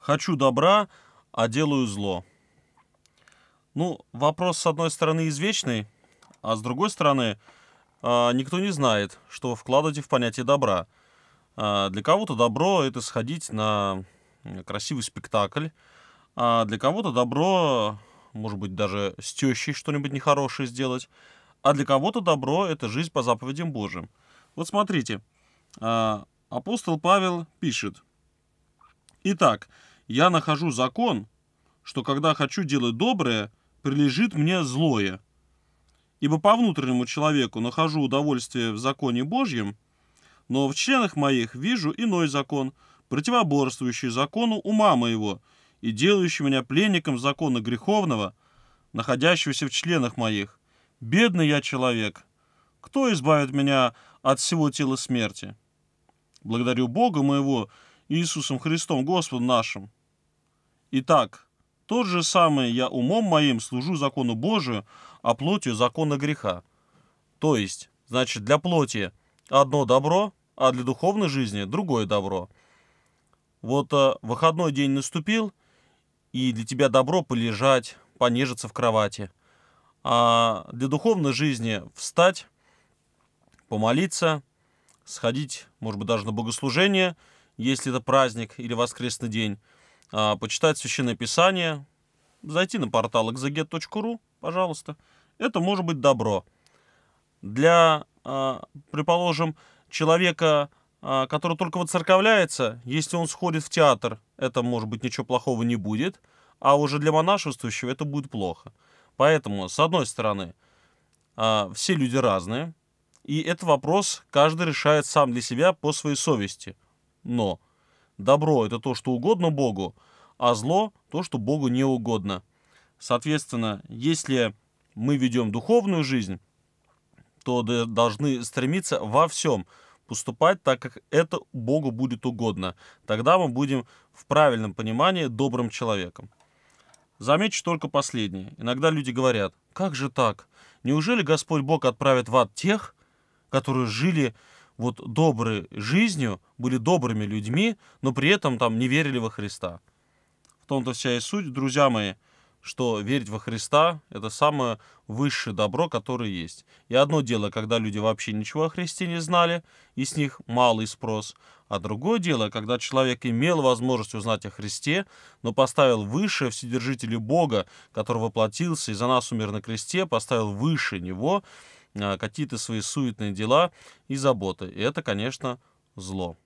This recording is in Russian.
Хочу добра, а делаю зло. Ну, вопрос, с одной стороны, извечный, а с другой стороны, а, никто не знает, что вкладывать в понятие добра. А, для кого-то добро — это сходить на красивый спектакль, а для кого-то добро, может быть, даже с тещей что-нибудь нехорошее сделать, а для кого-то добро — это жизнь по заповедям Божьим. Вот смотрите, а, апостол Павел пишет. «Итак, я нахожу закон, что когда хочу делать доброе, прилежит мне злое. Ибо по внутреннему человеку нахожу удовольствие в законе Божьем, но в членах моих вижу иной закон, противоборствующий закону ума моего и делающий меня пленником закона греховного, находящегося в членах моих. Бедный я человек. Кто избавит меня от всего тела смерти? Благодарю Бога моего, Иисусом Христом, Господом нашим, Итак, тот же самый я умом моим служу закону Божию, а плотью закона греха. То есть, значит, для плоти одно добро, а для духовной жизни другое добро. Вот э, выходной день наступил, и для тебя добро полежать, понежиться в кровати. А для духовной жизни встать, помолиться, сходить, может быть, даже на богослужение, если это праздник или воскресный день, а, почитать Священное Писание, зайти на портал exeget.ru, пожалуйста. Это может быть добро. Для, а, предположим, человека, а, который только вот церковляется, если он сходит в театр, это, может быть, ничего плохого не будет, а уже для монашествующего это будет плохо. Поэтому, с одной стороны, все люди разные, и этот вопрос каждый решает сам для себя по своей совести. Но Добро – это то, что угодно Богу, а зло – то, что Богу не угодно. Соответственно, если мы ведем духовную жизнь, то должны стремиться во всем поступать так, как это Богу будет угодно. Тогда мы будем в правильном понимании добрым человеком. Замечу только последнее. Иногда люди говорят, как же так? Неужели Господь Бог отправит в ад тех, которые жили вот добры жизнью, были добрыми людьми, но при этом там не верили во Христа. В том-то вся и суть, друзья мои, что верить во Христа – это самое высшее добро, которое есть. И одно дело, когда люди вообще ничего о Христе не знали, и с них малый спрос. А другое дело, когда человек имел возможность узнать о Христе, но поставил выше Вседержителя Бога, который воплотился и за нас умер на кресте, поставил выше Него – Э, какие-то свои суетные дела и заботы. И это, конечно, зло.